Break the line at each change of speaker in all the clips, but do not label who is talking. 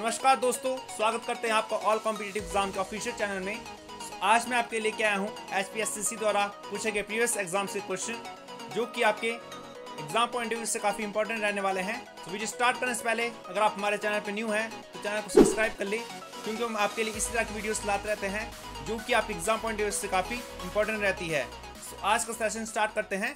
नमस्कार दोस्तों स्वागत करते हैं आपका ऑल कॉम्पिटेटिव एग्जाम के ऑफिशियल चैनल में आज मैं आपके लेके आया हूँ एच द्वारा पूछे गए प्रीवियस एग्जाम से क्वेश्चन जो कि आपके एग्जाम पॉइंट ऑफ व्यू से काफ़ी इंपॉर्टेंट रहने वाले हैं तो वीडियो स्टार्ट करने से पहले अगर आप हमारे चैनल पर न्यू हैं तो चैनल को सब्सक्राइब कर लें क्योंकि हम आपके लिए इसी तरह की वीडियोस लाते रहते हैं जो कि आप एग्जाम पॉइंट ऑफ व्यू से काफ़ी इंपॉर्टेंट रहती है तो आज का सेशन स्टार्ट करते हैं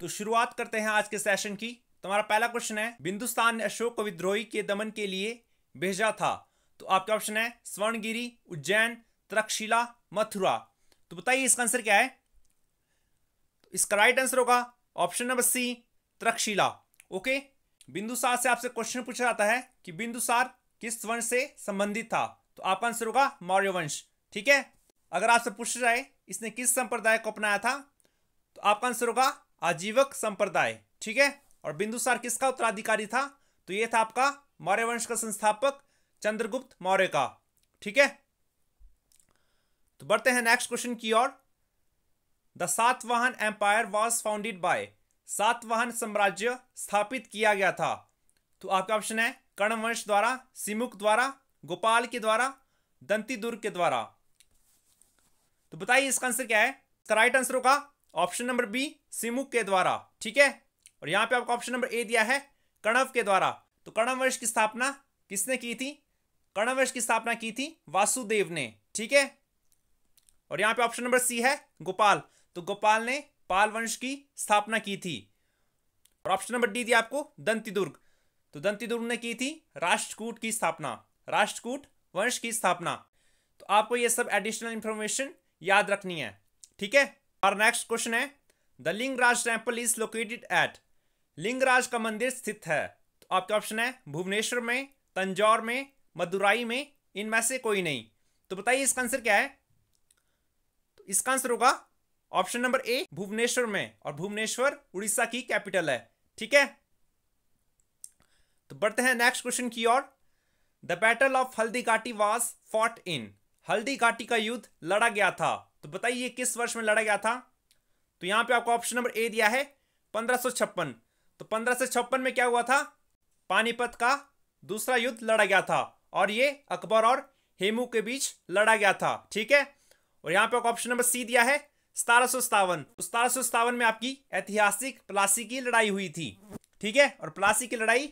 तो शुरुआत करते हैं आज के सेशन की तो हमारा पहला क्वेश्चन है बिंदुस्तान ने अशोक को विद्रोही के दमन के लिए भेजा था तो आपके ऑप्शन है स्वर्णगिरी उज्जैन त्रक्षशिला मथुरा तो बताइए इसका आंसर क्या है तो इसका राइट आंसर होगा option number C Takshashila okay Bindusara से आपसे क्वेश्चन पूछा जाता है कि बिंदुसार किस वंश से संबंधित था तो आपका आंसर होगा मौर्य वंश ठीक है अगर आपसे पूछा जाए इसने किस संप्रदाय को अपनाया था तो आपका आंसर होगा आजीवक संप्रदाय ठीक है और बिंदुसार किसका उत्तराधिकारी था तो ये था आपका मौर्य वंश का संस्थापक चंद्रगुप्त मौर्य का ठीक है तो बढ़ते हैं नेक्स्ट क्वेश्चन की ओर the Satavahana empire was founded by Satavahana साम्राज्य स्थापित किया गया था तो आपका ऑप्शन है कर्णवंश द्वारा सिमुक द्वारा गोपाल के द्वारा दंती दुर्ग के द्वारा तो बताइए इसका आंसर क्या है राइट आंसर होगा ऑप्शन नंबर बी सिमुक के द्वारा ठीक है और यहां पे आपको ऑप्शन नंबर ए दिया है कणव के द्वारा तो कर्णवंश की स्थापना किसने की थी कर्णवंश की स्थापना की थी वासुदेव ने ठीक है और यहां पे ऑप्शन नंबर सी है गोपाल तो गोपाल ने पाल वंश की स्थापना की थी और ऑप्शन नंबर डी दिया आपको दुर्ग तो दुर्ग ने की थी राष्ट्रकूट की स्थापना राष्ट्रकूट वंश की स्थापना तो आपको ये सब एडिशनल इंफॉर्मेशन याद रखनी है ठीक है और नेक्स्ट क्वेश्चन है the Lingaraj temple is located at Lingaraj का मंदिर स्थित है आपके ऑप्शन है भुवनेश्वर में तंजौर में मदुराई में इनमें से कोई नहीं तो बताइए इसका आंसर क्या है तो इसका आंसर होगा ऑप्शन नंबर ए भुवनेश्वर में और भुवनेश्वर उड़ीसा की कैपिटल है ठीक है तो बढ़ते हैं नेक्स्ट क्वेश्चन की ओर द बैटल ऑफ हल्दी घाटी वॉज फॉट इन हल्दी घाटी का युद्ध लड़ा गया था तो बताइए किस वर्ष में लड़ा गया था तो यहां पे आपको ऑप्शन नंबर ए दिया है पंद्रह तो पंद्रह में क्या हुआ था पानीपत का दूसरा युद्ध लड़ा गया था और ये अकबर और हेमू के बीच लड़ा गया था ठीक है और यहाँ पे ऑप्शन नंबर सी दिया है सतारह सौ सतावन तो सतारह सौ सतावन में आपकी ऐतिहासिक प्लासी की लड़ाई हुई थी ठीक है और प्लासी की लड़ाई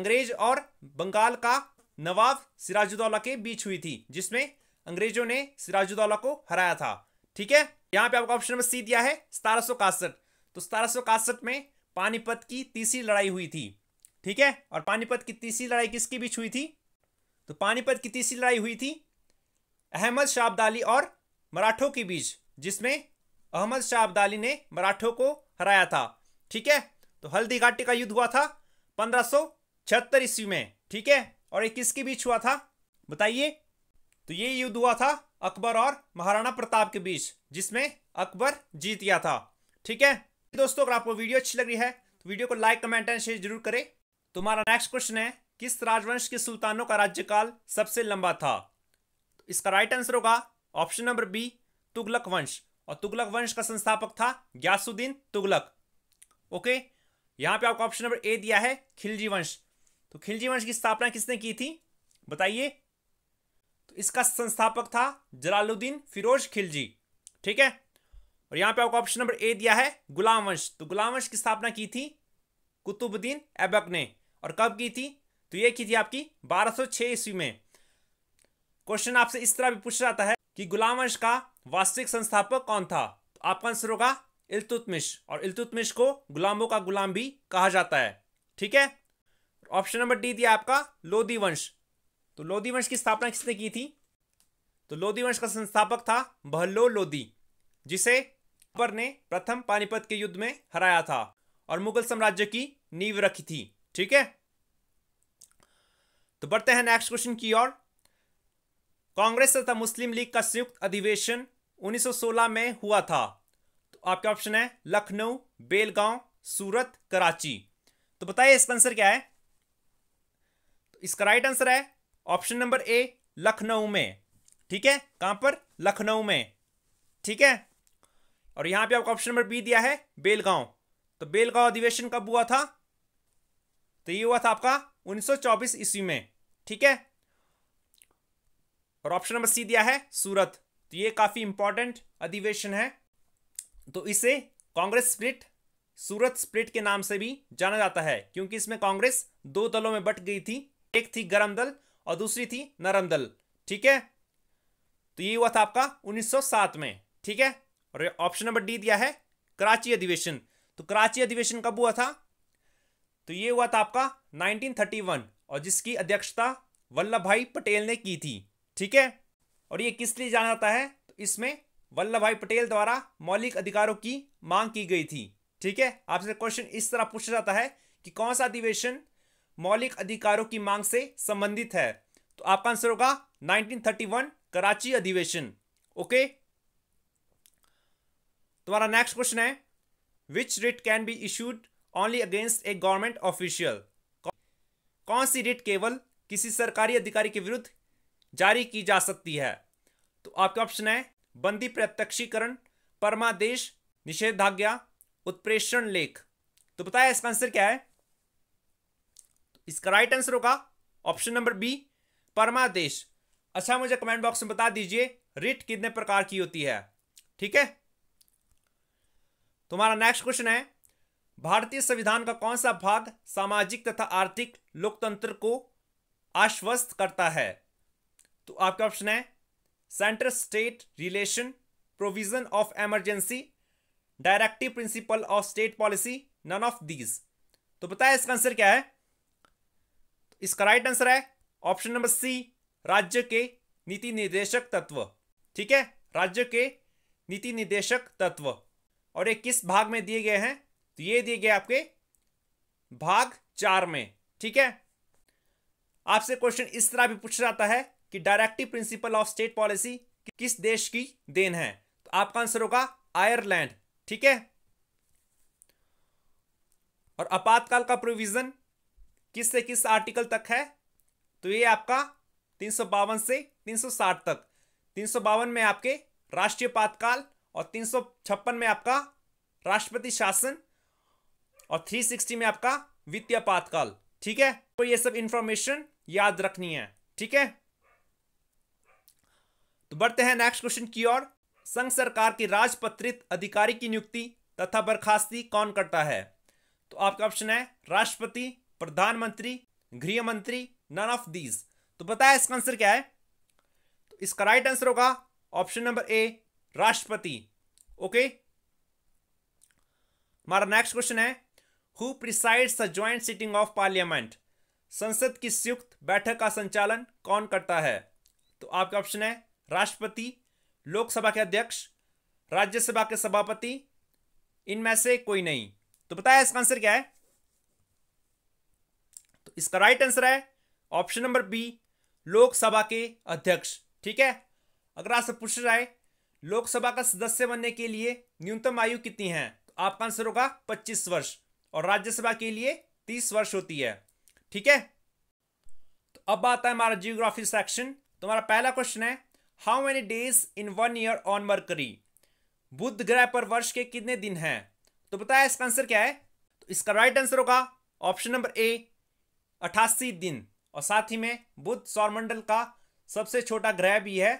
अंग्रेज और बंगाल का नवाब सिराजुद्दौला के बीच हुई थी जिसमें अंग्रेजों ने सिराजुद्दौला को हराया था ठीक है यहाँ पे आपको ऑप्शन नंबर सी दिया है सतारह तो सतारह में पानीपत की तीसरी लड़ाई हुई थी ठीक है और पानीपत की तीसरी लड़ाई किसके बीच हुई थी तो पानीपत की तीसरी लड़ाई हुई थी अहमद शाह अब्दाली और मराठों के बीच जिसमें अहमद शाह अब्दाली ने मराठों को हराया था ठीक है तो हल्दी घाटी का युद्ध हुआ था पंद्रह ईस्वी में ठीक है और ये किसके बीच हुआ था बताइए तो ये युद्ध हुआ था अकबर और महाराणा प्रताप के बीच जिसमें अकबर जीत गया था ठीक है दोस्तों अगर आपको वीडियो अच्छी लग रही है तो वीडियो को लाइक कमेंट एंड शेयर जरूर करें तुम्हारा नेक्स्ट क्वेश्चन है किस राजवंश के सुल्तानों का राज्यकाल सबसे लंबा था तो इसका राइट आंसर होगा ऑप्शन नंबर बी तुगलक वंश और तुगलक वंश का संस्थापक था ग्यासुद्दीन तुगलक ओके यहां पे आपको ऑप्शन नंबर ए दिया है खिलजी वंश तो खिलजी वंश की स्थापना किसने की थी बताइए तो इसका संस्थापक था जलालुद्दीन फिरोज खिलजी ठीक है और यहां पे आपको ऑप्शन नंबर ए दिया है गुलाम वंश तो गुलाम वंश की स्थापना की थी कुतुबुद्दीन ऐबक ने और कब की थी तो ये की थी आपकी 1206 ईस्वी में क्वेश्चन आपसे इस तरह भी पूछ जाता है कि गुलाम वंश का वास्तविक संस्थापक कौन था तो आपका आंसर होगा इलतुतमिश और इलतुतमिश को गुलामों का गुलाम भी कहा जाता है ठीक है ऑप्शन नंबर डी दिया आपका लोधी वंश तो लोधी वंश की स्थापना किसने की थी तो लोधी वंश का संस्थापक था बहल्लो लोधी जिसे अकबर ने प्रथम पानीपत के युद्ध में हराया था और मुगल साम्राज्य की नींव रखी थी ठीक है तो बढ़ते हैं नेक्स्ट क्वेश्चन की ओर कांग्रेस तथा मुस्लिम लीग का संयुक्त अधिवेशन 1916 में हुआ था तो आपके ऑप्शन है लखनऊ बेलगांव सूरत कराची तो बताइए इसका आंसर क्या है तो इसका राइट आंसर है ऑप्शन नंबर ए लखनऊ में ठीक है कहां पर लखनऊ में ठीक है और यहां पे आपको ऑप्शन नंबर बी दिया है बेलगांव तो बेलगांव अधिवेशन कब हुआ था तो ये हुआ था आपका 1924 ईस्वी में ठीक है और ऑप्शन नंबर सी दिया है सूरत तो ये काफी इंपॉर्टेंट अधिवेशन है तो इसे कांग्रेस स्प्लिट सूरत स्प्लिट के नाम से भी जाना जाता है क्योंकि इसमें कांग्रेस दो दलों में बट गई थी एक थी गरम दल और दूसरी थी नरम दल ठीक है तो ये हुआ था आपका 1907 में ठीक है और ऑप्शन नंबर डी दिया है कराची अधिवेशन तो कराची अधिवेशन कब हुआ था तो ये हुआ था आपका 1931 और जिसकी अध्यक्षता वल्लभ भाई पटेल ने की थी ठीक है और ये किस लिए जाना जाता है तो इसमें वल्लभ भाई पटेल द्वारा मौलिक अधिकारों की मांग की गई थी ठीक है आपसे क्वेश्चन इस तरह पूछा जाता है कि कौन सा अधिवेशन मौलिक अधिकारों की मांग से संबंधित है तो आपका आंसर होगा 1931 कराची अधिवेशन ओके तुम्हारा नेक्स्ट क्वेश्चन है which writ can be issued only against a government official कौन सी रिट केवल किसी सरकारी अधिकारी के विरुद्ध जारी की जा सकती है तो आपके ऑप्शन है बंदी प्रत्यक्षीकरण परमादेश निषेधाज्ञा उत्प्रेषण लेख तो बताया इसका आंसर क्या है इसका राइट आंसर होगा ऑप्शन नंबर बी परमादेश अच्छा मुझे कमेंट बॉक्स में बता दीजिए रिट कितने प्रकार की होती है ठीक है तुम्हारा नेक्स्ट क्वेश्चन है भारतीय संविधान का कौन सा भाग सामाजिक तथा आर्थिक लोकतंत्र को आश्वस्त करता है तो आपके ऑप्शन है central state relation provision of emergency directive principle of state policy none of these तो बताया इसका आंसर क्या है तो इसका राइट आंसर है ऑप्शन नंबर सी राज्य के नीति निर्देशक तत्व ठीक है राज्य के नीति निर्देशक तत्व और ये किस भाग में दिए गए हैं तो ये दिए गए आपके भाग चार में ठीक है आपसे क्वेश्चन इस तरह भी पूछ जाता है कि directive principle of state policy किस देश की देन है तो आपका आंसर होगा आयरलैंड ठीक है और आपातकाल का प्रोविजन किस से किस आर्टिकल तक है तो ये आपका तीन से तीन तक तीन में आपके राष्ट्रीय आपातकाल और तीन में आपका राष्ट्रपति शासन और 360 में आपका वित्तीय पातकाल ठीक है तो ये सब इंफॉर्मेशन याद रखनी है ठीक है तो बढ़ते हैं नेक्स्ट क्वेश्चन की ओर संघ सरकार के राजपत्रित अधिकारी की नियुक्ति तथा बर्खास्ती कौन करता है तो आपका ऑप्शन है राष्ट्रपति प्रधानमंत्री गृह मंत्री नन ऑफ दीज तो बताया इसका आंसर क्या है तो इसका राइट आंसर होगा ऑप्शन नंबर ए राष्ट्रपति ओके हमारा नेक्स्ट क्वेश्चन है who presides the joint sitting of parliament संसद की संयुक्त बैठक का संचालन कौन करता है तो आपका ऑप्शन है राष्ट्रपति लोकसभा के अध्यक्ष राज्यसभा के सभापति इनमें से कोई नहीं तो बताया इसका आंसर क्या है तो इसका राइट आंसर है ऑप्शन नंबर बी लोकसभा के अध्यक्ष ठीक है अगर आपसे पूछ रहा है लोकसभा का सदस्य बनने के लिए न्यूनतम आयु कितनी है तो आपका आंसर होगा 25 वर्ष और राज्यसभा के लिए तीस वर्ष होती है ठीक है तो अब आता है हमारा जियोग्राफी सेक्शन तुम्हारा पहला क्वेश्चन है how many days in one year on Mercury बुद्ध ग्रह पर वर्ष के कितने दिन हैं तो बताया इसका आंसर क्या है तो इसका राइट आंसर होगा ऑप्शन नंबर ए अठासी दिन और साथ ही में बुद्ध सौरमंडल का सबसे छोटा ग्रह भी है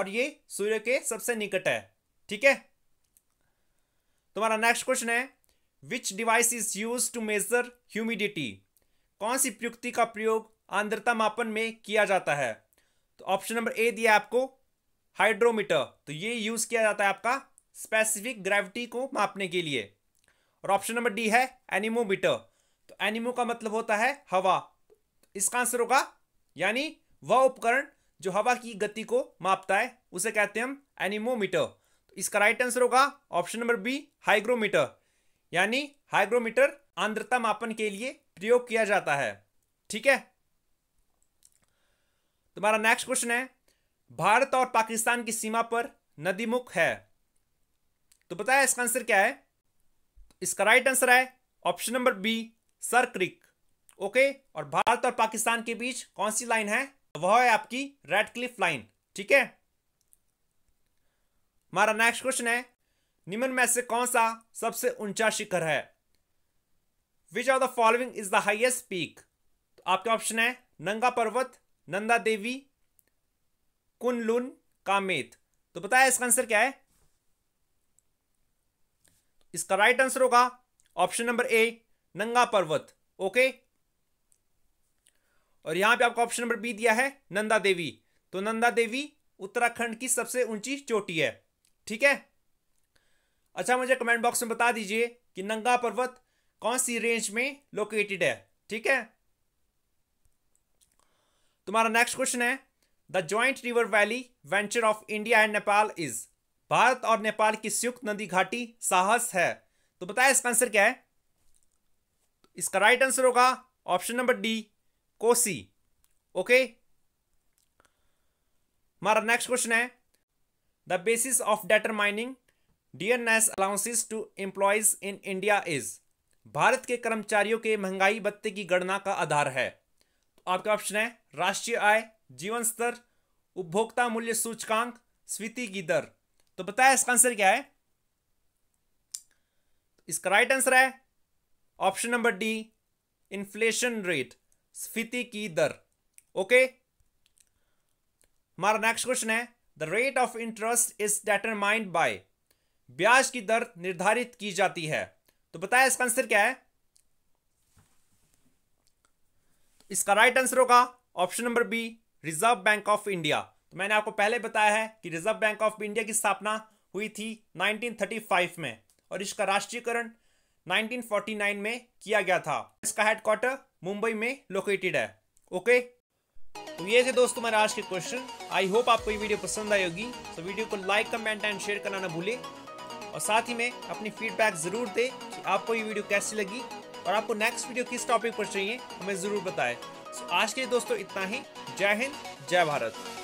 और ये सूर्य के सबसे निकट है ठीक है तुम्हारा नेक्स्ट क्वेश्चन है which device is used to measure humidity कौन सी प्रयुक्ति का प्रयोग आंद्रता मापन में किया जाता है तो ऑप्शन नंबर ए दिया आपको हाइड्रोमीटर तो ये यूज किया जाता है आपका स्पेसिफिक ग्रेविटी को मापने के लिए और ऑप्शन नंबर डी है एनिमोमीटर तो एनिमो का मतलब होता है हवा इसका आंसर होगा यानी वह उपकरण जो हवा की गति को मापता है उसे कहते हैं हम एनिमोमीटर तो इसका राइट आंसर होगा ऑप्शन नंबर बी हाइग्रोमीटर यानी हाइग्रोमीटर आंद्रता मापन के लिए प्रयोग किया जाता है ठीक है तुम्हारा नेक्स्ट क्वेश्चन है भारत और पाकिस्तान की सीमा पर नदीमुख है तो बताया इसका आंसर क्या है इसका राइट आंसर है option number B Sir Creek okay और भारत और पाकिस्तान के बीच कौन सी लाइन है वह है आपकी रेड क्लिफ लाइन ठीक है हमारा नेक्स्ट क्वेश्चन है निम्न में से कौन सा सबसे ऊंचा शिखर है which of the following is the highest peak तो आपके ऑप्शन है नंगा पर्वत नंदा देवी कुनलुन कामेत तो बताया इसका आंसर क्या है इसका राइट आंसर होगा option number A Nanga Parbat okay और यहां पे आपको ऑप्शन नंबर बी दिया है नंदा देवी तो नंदा देवी उत्तराखंड की सबसे ऊंची चोटी है ठीक है अच्छा मुझे कमेंट बॉक्स में बता दीजिए कि नंगा पर्वत कौन सी रेंज में लोकेटेड है ठीक है तुम्हारा नेक्स्ट क्वेश्चन है the joint river valley venture of India and Nepal is Bharat और नेपाल की संयुक्त नदी घाटी साहस है तो बताया इसका आंसर क्या है इसका राइट आंसर होगा option number D Kosi okay हमारा नेक्स्ट क्वेश्चन है the basis of determining dearness allowances to employees in India is Bharat के कर्मचारियों के महंगाई भत्ते की गणना का आधार है तो आपका ऑप्शन है राष्ट्रीय आय जीवन स्तर उपभोक्ता मूल्य सूचकांक स्वीति की दर तो बताया इसका आंसर क्या है इसका राइट आंसर है option number D inflation rate स्फीति की दर ओके हमारा नेक्स्ट क्वेश्चन है the rate of interest is determined by ब्याज की दर निर्धारित की जाती है तो बताया इसका आंसर क्या है इसका राइट आंसर होगा option number B Reserve Bank of India तो मैंने आपको पहले बताया है कि रिजर्व बैंक ऑफ इंडिया की स्थापना हुई थी 1935 में और इसका राष्ट्रीयकरण 1949 में किया गया था इसका हेडक्वार्टर मुंबई में लोकेटेड है ओके तो ये थे दोस्तों मेरे आज के क्वेश्चन आई होप आपको ये वीडियो पसंद आई होगी तो वीडियो को लाइक कमेंट एंड शेयर करना ना भूलें और साथ ही में अपनी फीडबैक ज़रूर दें कि आपको ये वीडियो कैसी लगी और आपको नेक्स्ट वीडियो किस टॉपिक पर चाहिए हमें ज़रूर बताएं आज के लिए दोस्तों इतना ही जय हिंद जय भारत